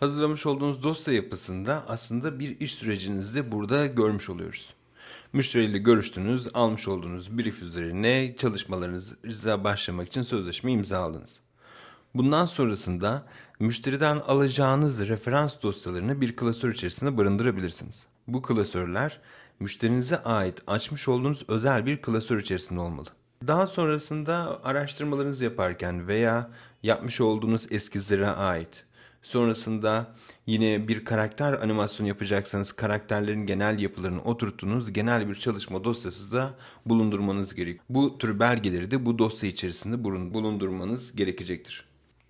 hazırlamış olduğunuz dosya yapısında aslında bir iş sürecinizde burada görmüş oluyoruz. Müşteriyle görüştünüz, almış olduğunuz brief üzerine çalışmalarınıza başlamak için sözleşme imzaladınız. Bundan sonrasında müşteriden alacağınız referans dosyalarını bir klasör içerisinde barındırabilirsiniz. Bu klasörler müşterinize ait açmış olduğunuz özel bir klasör içerisinde olmalı. Daha sonrasında araştırmalarınızı yaparken veya yapmış olduğunuz eskizlere ait Sonrasında yine bir karakter animasyonu yapacaksanız karakterlerin genel yapılarını oturttuğunuz genel bir çalışma dosyası da bulundurmanız gerek. Bu tür belgeleri de bu dosya içerisinde bulundurmanız gerekecektir.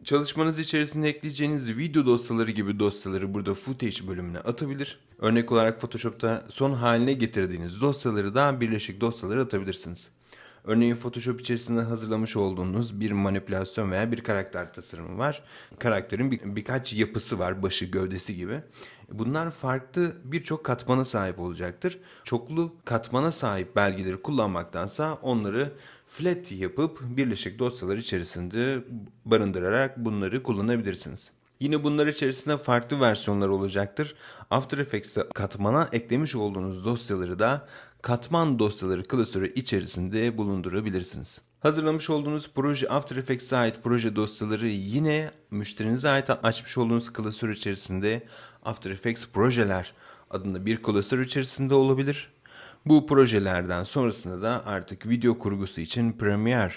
Çalışmanız içerisinde ekleyeceğiniz video dosyaları gibi dosyaları burada footage bölümüne atabilir. Örnek olarak Photoshop'ta son haline getirdiğiniz dosyaları da birleşik dosyalara atabilirsiniz. Örneğin Photoshop içerisinde hazırlamış olduğunuz bir manipülasyon veya bir karakter tasarımı var. Karakterin bir, birkaç yapısı var başı gövdesi gibi. Bunlar farklı birçok katmana sahip olacaktır. Çoklu katmana sahip belgeleri kullanmaktansa onları flat yapıp birleşik dosyalar içerisinde barındırarak bunları kullanabilirsiniz. Yine bunlar içerisinde farklı versiyonlar olacaktır. After Effects'te katmana eklemiş olduğunuz dosyaları da katman dosyaları klasörü içerisinde bulundurabilirsiniz. Hazırlamış olduğunuz proje After Effects'e ait proje dosyaları yine müşterinize ait açmış olduğunuz klasör içerisinde After Effects projeler adında bir klasör içerisinde olabilir. Bu projelerden sonrasında da artık video kurgusu için Premiere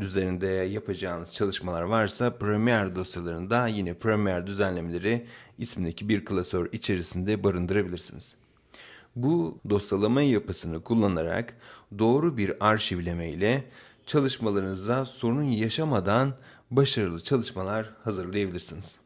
üzerinde yapacağınız çalışmalar varsa Premiere dosyalarında yine Premiere düzenlemeleri ismindeki bir klasör içerisinde barındırabilirsiniz. Bu dosyalama yapısını kullanarak doğru bir arşivleme ile çalışmalarınıza sorun yaşamadan başarılı çalışmalar hazırlayabilirsiniz.